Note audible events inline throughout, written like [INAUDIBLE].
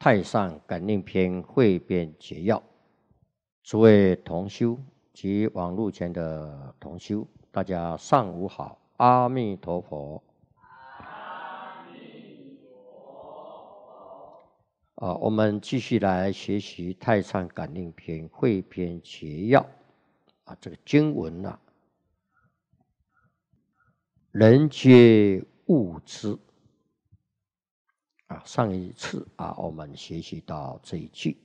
《太上感应篇汇编解要》，诸位同修及网络前的同修，大家上午好，阿弥陀佛。啊，我们继续来学习《太上感应篇汇编解要》啊，这个经文呐，人皆悟之。啊，上一次啊，我们学习到这一句，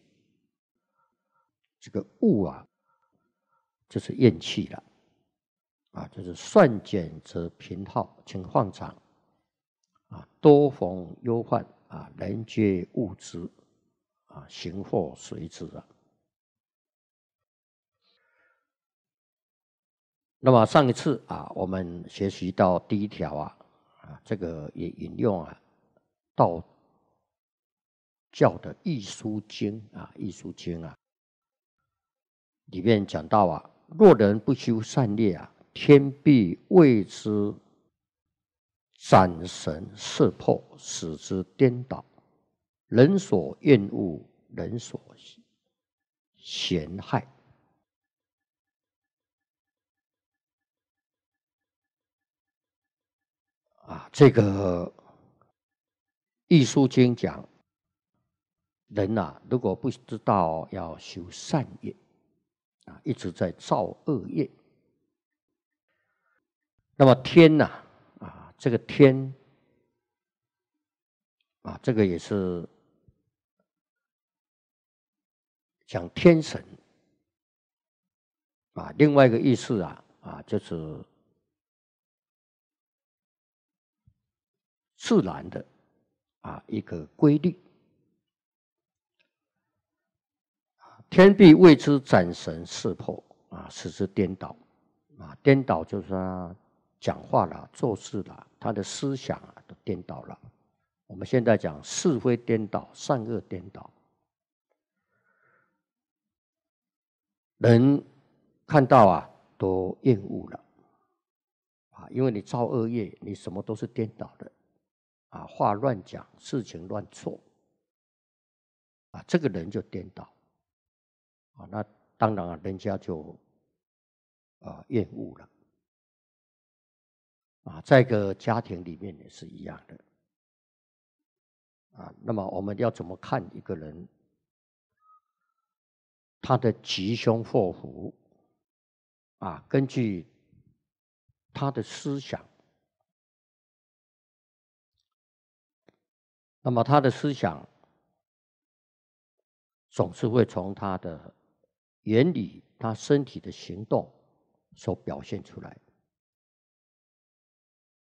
这个物啊，就是厌弃了，啊，就是算减则贫耗，请放长，啊，多逢忧患，啊，人皆物之，啊，行祸随之啊。那么上一次啊，我们学习到第一条啊，啊，这个也引用啊，道。教的《易书经》啊，《易书经》啊，里面讲到啊，若人不修善业啊，天必为之斩神四魄，使之颠倒，人所厌恶，人所嫌害。啊，这个《易书经》讲。人呐，如果不知道要修善业，啊，一直在造恶业。那么天呐，啊，这个天，啊，这个也是讲天神，啊，另外一个意思啊，啊，就是自然的啊一个规律。天地为之斩神弑破啊！使之颠倒啊！颠倒就是他讲话了，做事了，他的思想啊都颠倒了。我们现在讲是非颠倒，善恶颠倒，人看到啊都厌恶了啊！因为你造恶业，你什么都是颠倒的啊！话乱讲，事情乱做啊！这个人就颠倒。啊，那当然了，人家就啊厌恶了。啊，在一个家庭里面也是一样的。啊，那么我们要怎么看一个人，他的吉凶祸福？啊，根据他的思想，那么他的思想总是会从他的。原理，他身体的行动所表现出来，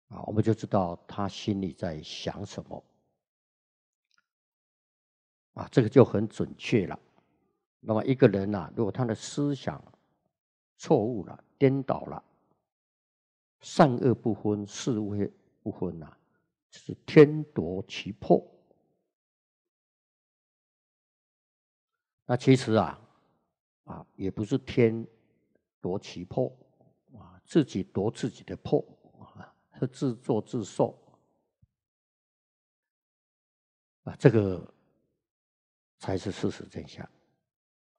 啊，我们就知道他心里在想什么，啊，这个就很准确了。那么一个人呐，如果他的思想错误了、颠倒了、善恶不分、是非不分呐，就是天夺其魄。那其实啊。啊，也不是天夺其魄，啊，自己夺自己的魄，啊，是自作自受，啊，这个才是事实真相，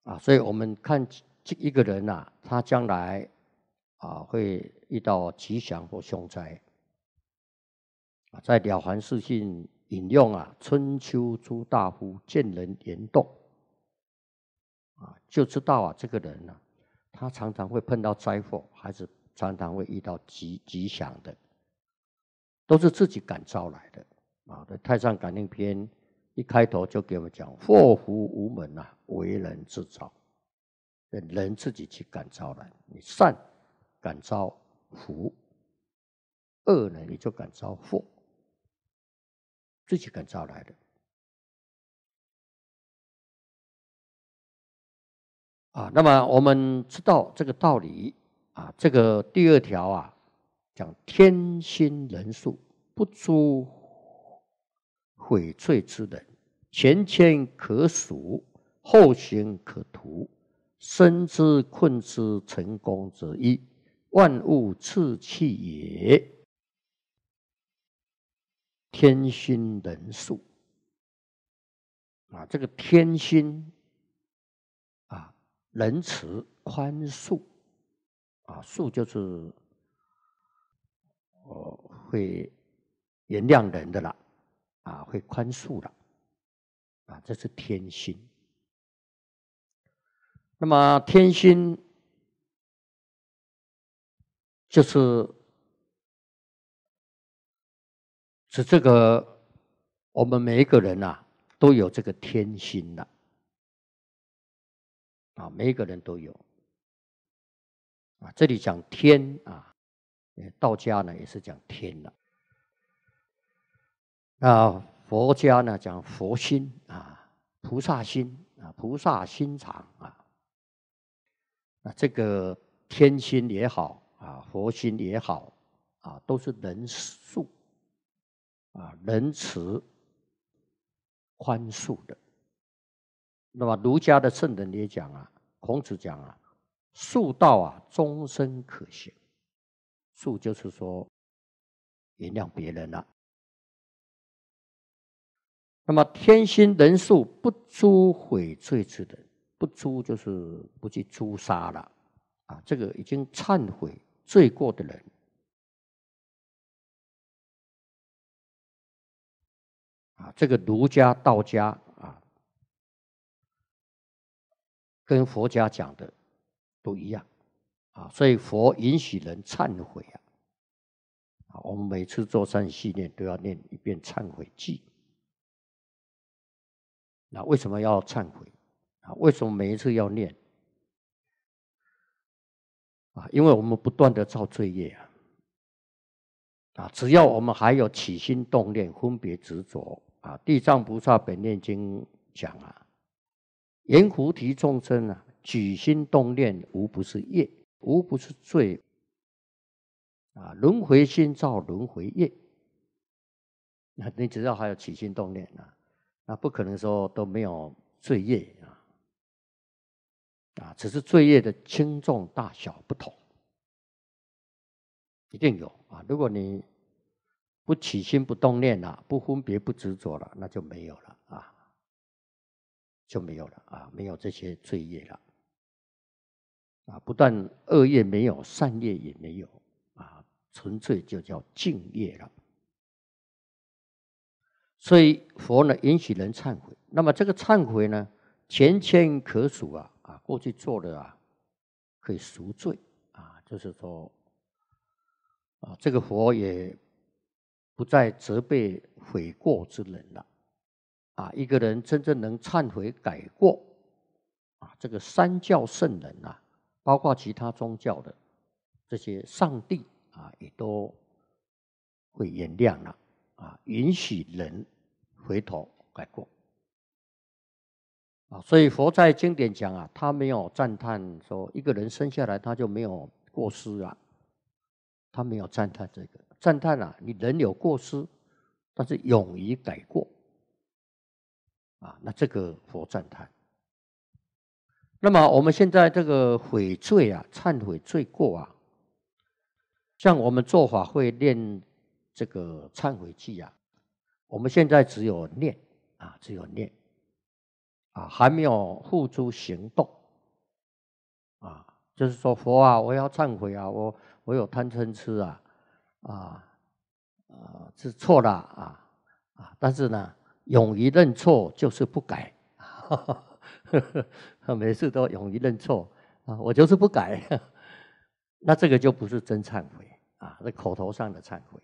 啊，所以我们看这一个人呐，他将来啊会遇到吉祥或凶灾，啊，在了凡四训引用啊，《春秋》诸大夫见人言动。啊，就知道啊，这个人呢，他常常会碰到灾祸，还是常常会遇到吉吉祥的，都是自己感召来的。啊，《在《太上感应篇》一开头就给我们讲：祸福无门呐，为人自招。人自己去感召来，你善感召福，恶呢你就感召祸，自己感召来的。啊，那么我们知道这个道理啊，这个第二条啊，讲天心人术，不诛悔罪之人，前迁可数，后行可图，生之困之成功者一，万物次气也。天心人术，啊，这个天心。仁慈、宽恕，啊，恕就是，呃，会原谅人的了，啊，会宽恕的，啊，这是天心。那么天心就是指这个，我们每一个人啊，都有这个天心的。啊，每一个人都有。啊，这里讲天啊，道家呢也是讲天的。啊，佛家呢讲佛心啊，菩萨心啊，菩萨心肠啊。那这个天心也好啊，佛心也好啊，都是仁恕啊，仁慈宽恕的。那么儒家的圣人也讲啊，孔子讲啊，恕道啊，终身可行。恕就是说，原谅别人了。那么天心人数不诛悔罪之人，不诛就是不去诛杀了。啊，这个已经忏悔罪过的人。啊，这个儒家道家。跟佛家讲的都一样啊，所以佛允许人忏悔啊。啊，我们每次做善习念都要念一遍忏悔记。那为什么要忏悔啊？为什么每一次要念啊？因为我们不断的造罪业啊。啊，只要我们还有起心动念、分别执着啊，《地藏菩萨本愿经》讲啊。言菩提众生啊，起心动念无不是业，无不是罪啊！轮回心造轮回业，那你只要还有起心动念啊，那不可能说都没有罪业啊！啊，只是罪业的轻重大小不同，一定有啊！如果你不起心不动念了，不分别不执着了，那就没有了啊！就没有了啊，没有这些罪业了啊！不但恶业没有，善业也没有啊，纯粹就叫净业了。所以佛呢允许人忏悔，那么这个忏悔呢，前千可数啊啊，过去做的啊，可以赎罪啊，就是说啊，这个佛也不再责备悔过之人了。啊，一个人真正能忏悔改过，啊，这个三教圣人啊，包括其他宗教的这些上帝啊，也都会原谅了啊，允许人回头改过。啊，所以佛在经典讲啊，他没有赞叹说一个人生下来他就没有过失啊，他没有赞叹这个赞叹啊，你人有过失，但是勇于改过。啊，那这个佛赞叹。那么我们现在这个悔罪啊，忏悔罪过啊，像我们做法会念这个忏悔记啊，我们现在只有念啊，只有念啊，还没有付诸行动啊。就是说，佛啊，我要忏悔啊，我我有贪嗔痴啊，啊啊是错了啊啊，但是呢。勇于认错就是不改，[LAUGHS] 每次都勇于认错啊，我就是不改，[LAUGHS] 那这个就不是真忏悔啊，那口头上的忏悔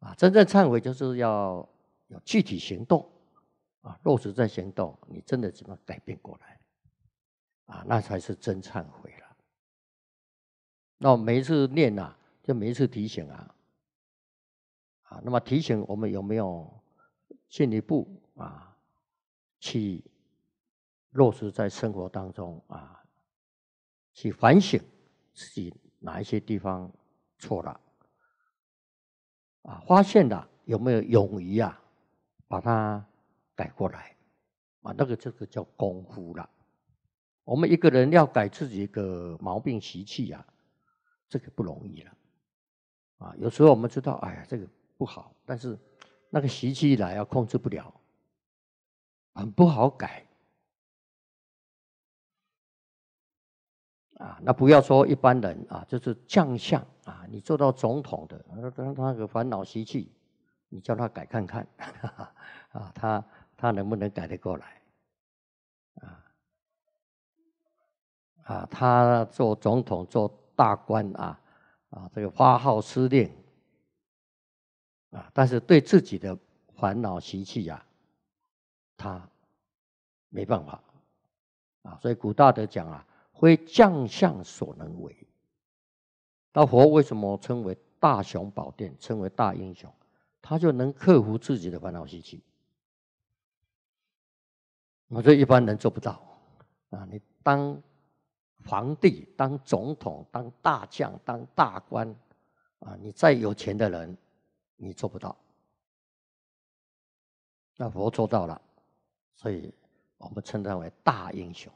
啊，真正忏悔就是要有具体行动啊，落实在行动，你真的怎么改变过来？啊，那才是真忏悔了。那我每一次念啊，就每一次提醒啊，啊，那么提醒我们有没有？进一步啊，去落实在生活当中啊，去反省自己哪一些地方错了啊，发现了有没有勇于啊，把它改过来，啊，那个这个叫功夫了。我们一个人要改自己一个毛病习气啊，这个不容易了。啊，有时候我们知道，哎呀，这个不好，但是。那个习气一来要控制不了，很不好改啊！那不要说一般人啊，就是将相啊，你做到总统的，他那个烦恼习气，你叫他改看看啊，他他能不能改得过来？啊啊，他做总统做大官啊啊，这个花号吃令啊！但是对自己的烦恼习气呀，他没办法啊。所以古大德讲啊，非将相所能为。那佛为什么称为大雄宝殿，称为大英雄？他就能克服自己的烦恼习气。我觉得一般人做不到啊。你当皇帝、当总统、当大将、当大官啊，你再有钱的人。你做不到，那佛做到了，所以我们称他为大英雄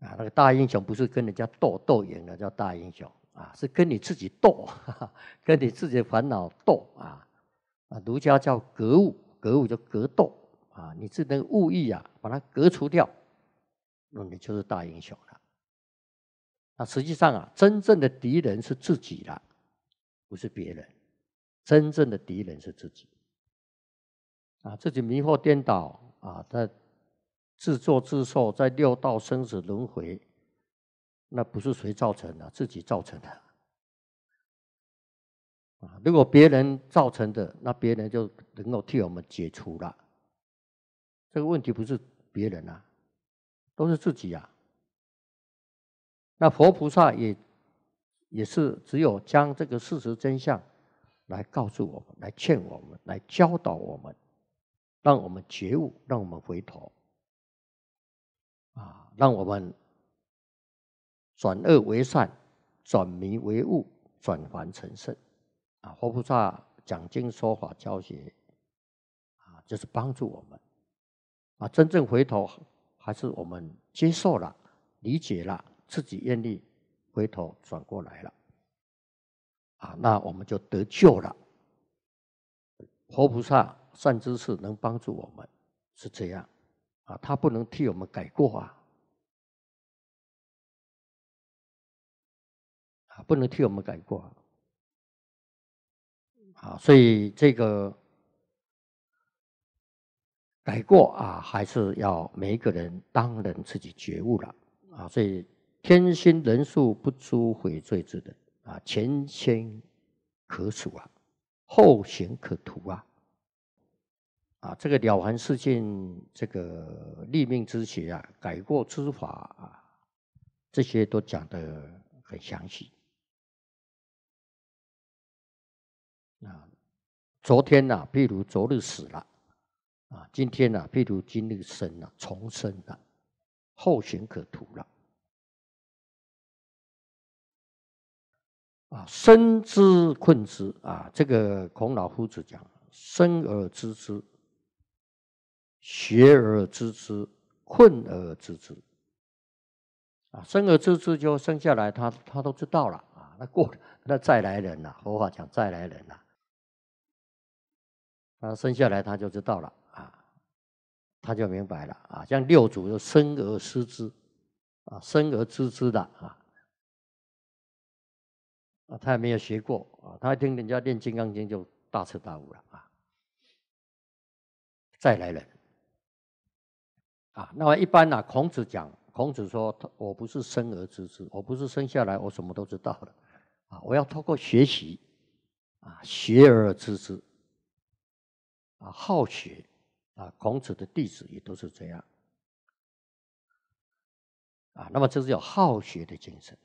啊。那个大英雄不是跟人家斗斗赢的叫大英雄啊，是跟你自己斗，[LAUGHS] 跟你自己的烦恼斗啊。啊，儒家叫格物，格物叫格斗啊，你只能物意啊，把它格除掉，那你就是大英雄了。那实际上啊，真正的敌人是自己的。不是别人，真正的敌人是自己啊！自己迷惑颠倒啊！他自作自受，在六道生死轮回，那不是谁造成的，自己造成的啊！如果别人造成的，那别人就能够替我们解除了。这个问题不是别人啊，都是自己啊。那佛菩萨也。也是只有将这个事实真相来告诉我们，来劝我们，来教导我们，让我们觉悟，让我们回头，啊，让我们转恶为善，转迷为悟，转凡成圣，啊，佛菩萨讲经说法教学，啊，就是帮助我们，啊，真正回头还是我们接受了、理解了，自己愿力。回头转过来了，啊，那我们就得救了。活菩萨善知识能帮助我们，是这样，啊，他不能替我们改过啊，啊，不能替我们改过，啊，所以这个改过啊，还是要每一个人当人自己觉悟了，啊，所以。天心人数不足悔罪之人啊，前心可数啊，后行可图啊！啊，这个了凡四境，这个立命之学啊，改过之法啊，这些都讲的很详细啊。昨天呐，譬如昨日死了啊，今天呐，譬如今日生了，重生了，后行可图了。啊，生之困之啊，这个孔老夫子讲：生而知之，学而知之，困而知之。啊，生而知之就生下来他他都知道了啊。那过那再来人呐，佛法讲再来人呐。他生下来他就知道了啊，他就明白了啊。像六祖就生而师之，啊，生而知之的啊。啊，他也没有学过啊，他听人家练《金刚经》就大彻大悟了啊。再来人，啊，那么一般呢？孔子讲，孔子说：“我不是生而知之，我不是生下来我什么都知道的啊，我要通过学习啊，学而知之啊，好学啊。”孔子的弟子也都是这样啊。那么这是有好学的精神。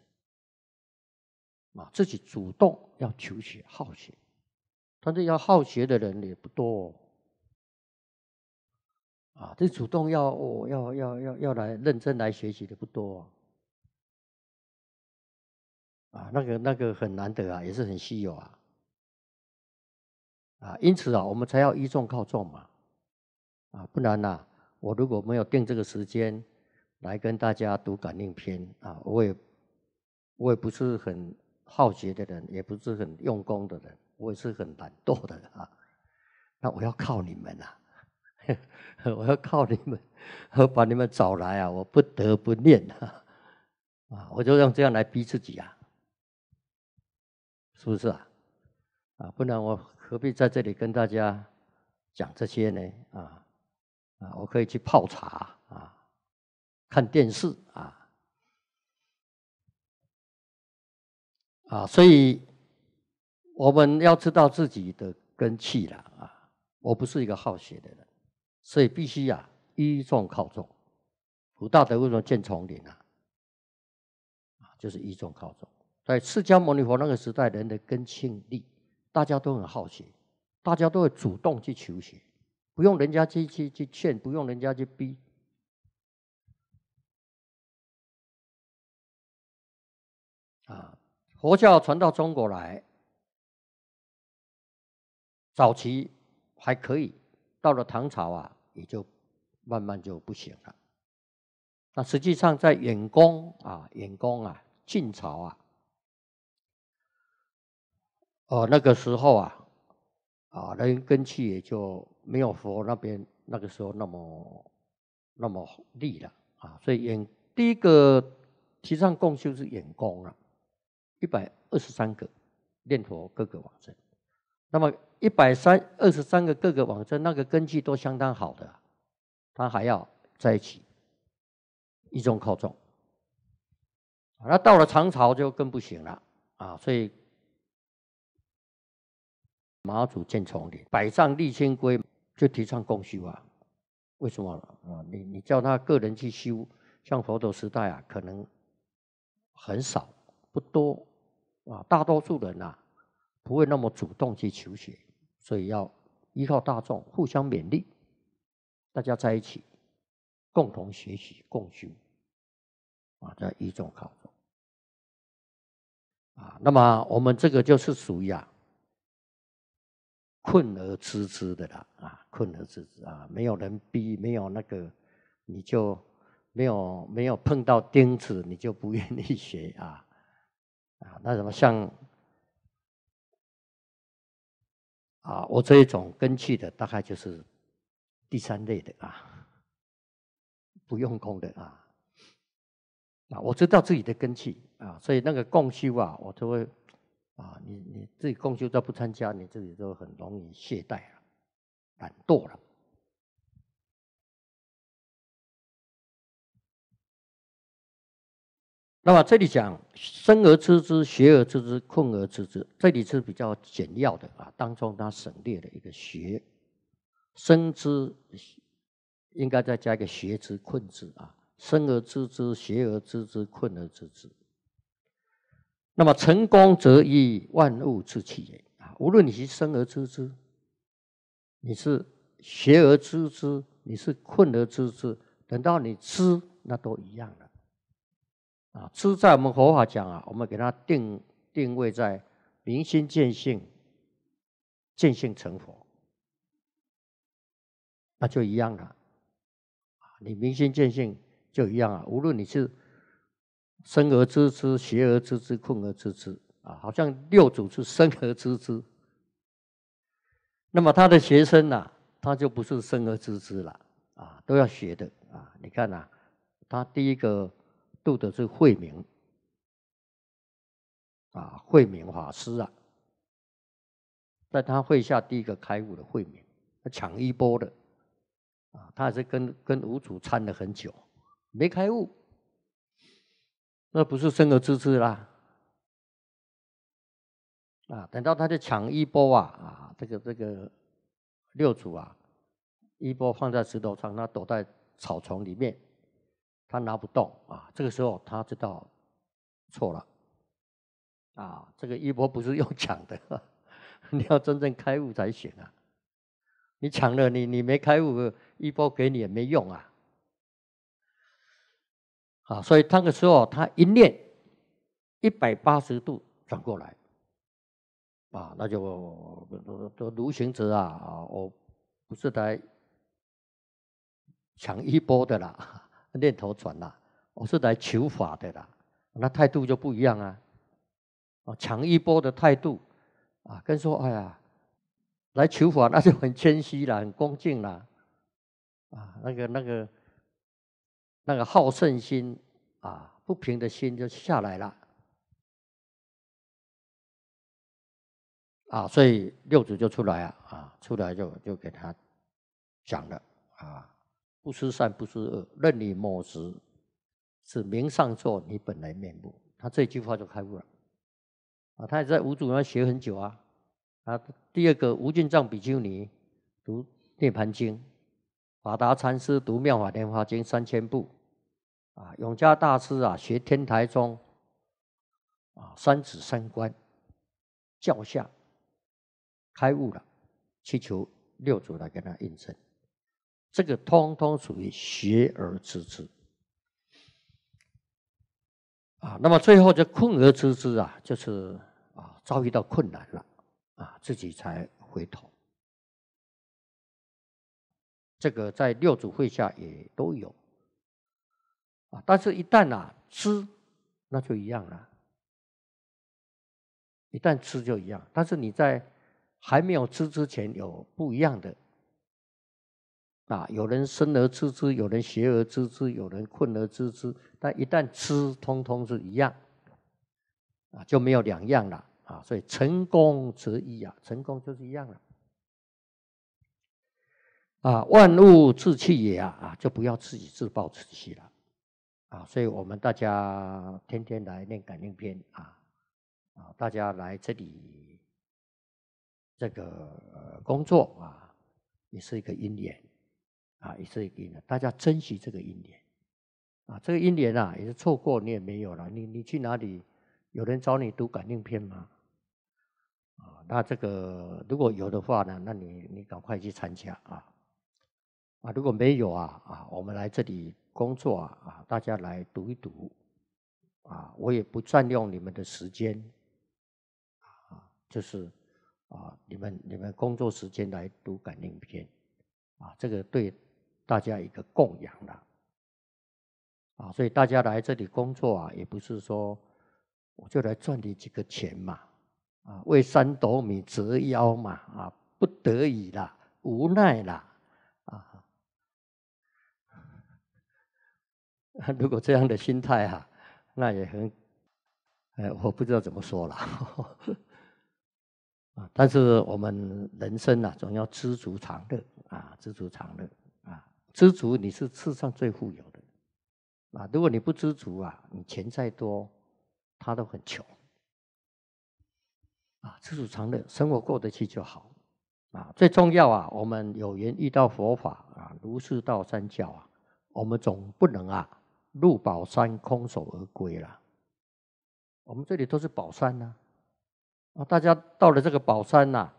啊，自己主动要求学好学，但是要好学的人也不多。啊，这主动要要要要要来认真来学习的不多。啊，那个那个很难得啊，也是很稀有啊。啊，因此啊，我们才要一众靠众嘛。啊，不然呢，我如果没有定这个时间来跟大家读感应篇啊，我也我也不是很。好学的人也不是很用功的人，我也是很懒惰的人啊。那我要靠你们呐，[LAUGHS] 我要靠你们，我把你们找来啊，我不得不念啊。啊，我就用这样来逼自己啊，是不是啊？啊，不然我何必在这里跟大家讲这些呢？啊啊，我可以去泡茶啊，看电视啊。啊，所以我们要知道自己的根气了啊！我不是一个好学的人，所以必须啊依重靠重。普大德为什么建丛林啊？啊，就是依重靠重。在释迦牟尼佛那个时代人的根性力，大家都很好学，大家都会主动去求学，不用人家去去去劝，不用人家去逼啊。佛教传到中国来，早期还可以，到了唐朝啊，也就慢慢就不行了。那实际上在远公啊，远公啊，晋朝啊，呃，那个时候啊，啊，人根气也就没有佛那边那个时候那么那么利了啊，所以远第一个提倡共修是远公啊。一百二十三个念佛各个往生，那么一百三二十三个各个往生，那个根基都相当好的，他还要在一起一宗靠众，那到了唐朝就更不行了啊，所以马祖见丛林，百丈立千规就提倡共修啊，为什么啊？你你叫他个人去修，像佛陀时代啊，可能很少不多。啊，大多数人呐，不会那么主动去求学，所以要依靠大众，互相勉励，大家在一起，共同学习共修，啊，在一众考中，啊，那么我们这个就是属于啊，困而知之的了啊，困而知之啊，没有人逼，没有那个，你就没有没有碰到钉子，你就不愿意学啊。啊，那什么像啊，我这一种根气的，大概就是第三类的啊，不用功的啊，啊，我知道自己的根气啊，所以那个共修啊，我都会啊，你你自己共修都不参加，你自己都很容易懈怠了、懒惰了。那么这里讲“生而知之，学而知之，困而知之”，这里是比较简要的啊，当中它省略了一个“学”。生之应该再加一个“学之困之啊，“生而知之，学而知之，困而知之”。那么成功则以万物之气也啊，无论你是生而知之，你是学而知之，你是困而知之，等到你知，那都一样了。啊，吃在我们佛法讲啊，我们给他定定位在明心见性、见性成佛，那就一样了。啊，你明心见性就一样啊，无论你是生而知之、学而知之、困而知之啊，好像六祖是生而知之。那么他的学生呢，他就不是生而知之了啊，都要学的啊。你看呐，他第一个。渡的是慧明，啊，慧明法师啊，在他会下第一个开悟的慧明，他抢一波的，啊，他也是跟跟五祖参了很久，没开悟，那不是生而知之啦，啊，等到他就抢一波啊，啊，这个这个六祖啊，一波放在石头上，他躲在草丛里面。他拿不动啊！这个时候他知道错了啊！这个一波不是用抢的，[LAUGHS] 你要真正开悟才行啊！你抢了，你你没开悟，一波给你也没用啊！啊，所以那个时候他一念一百八十度转过来啊，那就都都卢行者啊，我不是来抢一波的啦！念头转了，我是来求法的啦，那态度就不一样啊！啊，强一波的态度啊，跟说哎呀，来求法 [LAUGHS] 那就很谦虚啦，很恭敬啦，啊，那个那个那个好胜心啊，不平的心就下来了，啊，所以六祖就出来啊，啊，出来就就给他讲了，啊。不识善，不识恶，任你磨石，是名上座你本来面目。他这句话就开悟了啊！他也在五祖那学很久啊。啊，第二个无尽藏比丘尼读《涅盘经》，法达禅师读《妙法莲华经》三千部啊。永嘉大师啊，学天台宗啊，三止三观，教下开悟了，去求六祖来跟他印证。这个通通属于学而知之啊，那么最后这困而知之啊，就是啊遭遇到困难了啊，自己才回头。这个在六祖会下也都有啊，但是一旦啊知，那就一样了。一旦知就一样，但是你在还没有知之前有不一样的。啊！有人生而知之，有人学而知之，有人困而知之。但一旦知，通通是一样，啊，就没有两样了啊！所以成功则一啊，成功就是一样了。啊！万物自弃也啊啊！就不要自己自暴自弃了啊！所以我们大家天天来念感应篇啊啊！大家来这里这个工作啊，也是一个因缘。啊，一次一年，大家珍惜这个一年，啊，这个一年啊，也是错过你也没有了。你你去哪里？有人找你读感应篇吗？啊，那这个如果有的话呢，那你你赶快去参加啊！啊，如果没有啊啊，我们来这里工作啊啊，大家来读一读啊，我也不占用你们的时间啊，就是啊，你们你们工作时间来读感应篇啊，这个对。大家一个供养了啊，所以大家来这里工作啊，也不是说我就来赚你几个钱嘛啊，为三斗米折腰嘛啊，不得已啦，无奈啦啊。[LAUGHS] 如果这样的心态哈，那也很哎，我不知道怎么说了 [LAUGHS] 啊。但是我们人生啊，总要知足常乐啊，知足常乐。知足，你是世上最富有的啊！如果你不知足啊，你钱再多，他都很穷啊！知足常乐，生活过得去就好啊！最重要啊，我们有缘遇到佛法啊，如是道三教啊，我们总不能啊，入宝山空手而归了。我们这里都是宝山呐、啊！大家到了这个宝山呐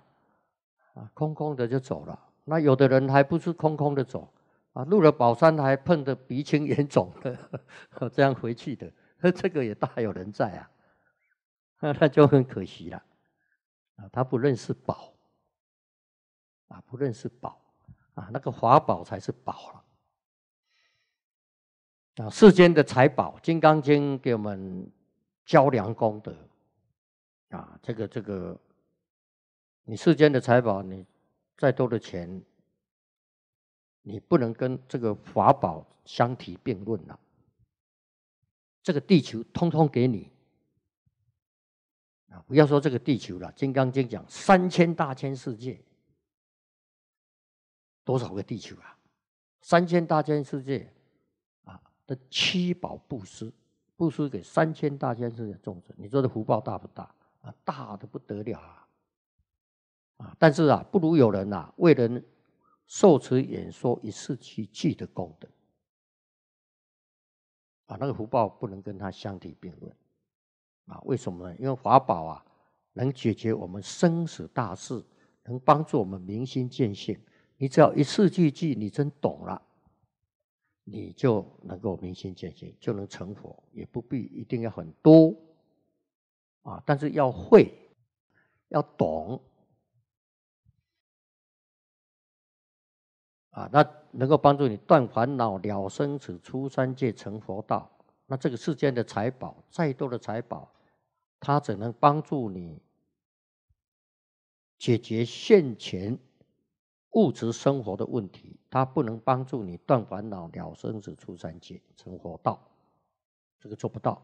啊，空空的就走了。那有的人还不是空空的走？啊，入了宝山，还碰得鼻青眼肿的，这样回去的，这个也大有人在啊，那他就很可惜了。啊，他不认识宝，啊，不认识宝，啊，那个法宝才是宝了。啊，世间的财宝，《金刚经》给我们交凉功德，啊，这个这个，你世间的财宝，你再多的钱。你不能跟这个法宝相提并论了。这个地球通通给你啊！不要说这个地球了，《金刚经》讲三千大千世界多少个地球啊？三千大千世界啊的七宝布施，布施给三千大千世界众生，你说的福报大不大啊？大的不得了啊！啊，但是啊，不如有人呐为人。受持演说一次句句的功德，啊，那个福报不能跟他相提并论，啊，为什么呢？因为法宝啊，能解决我们生死大事，能帮助我们明心见性。你只要一次句句，你真懂了，你就能够明心见性，就能成佛，也不必一定要很多，啊，但是要会，要懂。啊，那能够帮助你断烦恼、了生死、出三界、成佛道。那这个世间的财宝，再多的财宝，它只能帮助你解决现前物质生活的问题，它不能帮助你断烦恼、了生死、出三界、成佛道，这个做不到。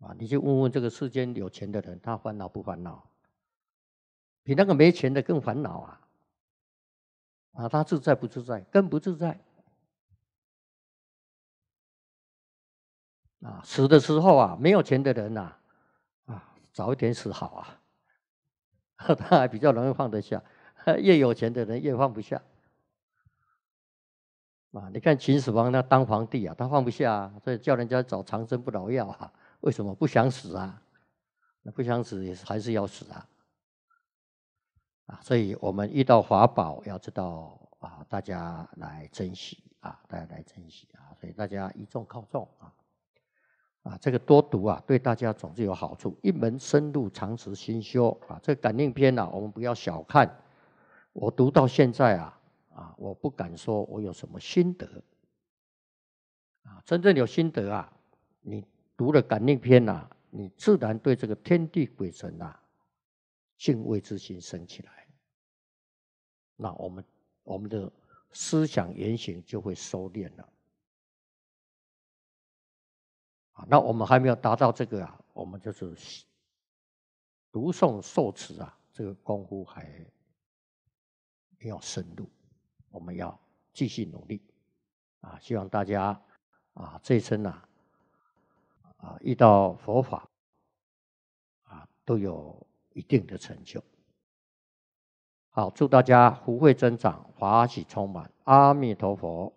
啊，你就问问这个世间有钱的人，他烦恼不烦恼？比那个没钱的更烦恼啊！啊，他自在不自在？更不自在。啊，死的时候啊，没有钱的人呐，啊，早一点死好啊，[LAUGHS] 他还比较容易放得下；越有钱的人越放不下。啊，你看秦始皇他当皇帝啊，他放不下，所以叫人家找长生不老药啊。为什么不想死啊？那不想死也是还是要死啊。啊，所以我们遇到法宝，要知道啊，大家来珍惜啊，大家来珍惜啊，所以大家一众靠众啊，啊，这个多读啊，对大家总是有好处。一门深入，长时心修啊，这个感应篇呢，我们不要小看。我读到现在啊，啊，我不敢说我有什么心得啊，真正有心得啊，你读了感应篇呐，你自然对这个天地鬼神呐，敬畏之心升起来。那我们我们的思想言行就会收敛了啊！那我们还没有达到这个啊，我们就是读诵受持啊，这个功夫还要深入，我们要继续努力啊！希望大家啊这一生呢啊遇到佛法啊都有一定的成就。好，祝大家福慧增长，法喜充满。阿弥陀佛。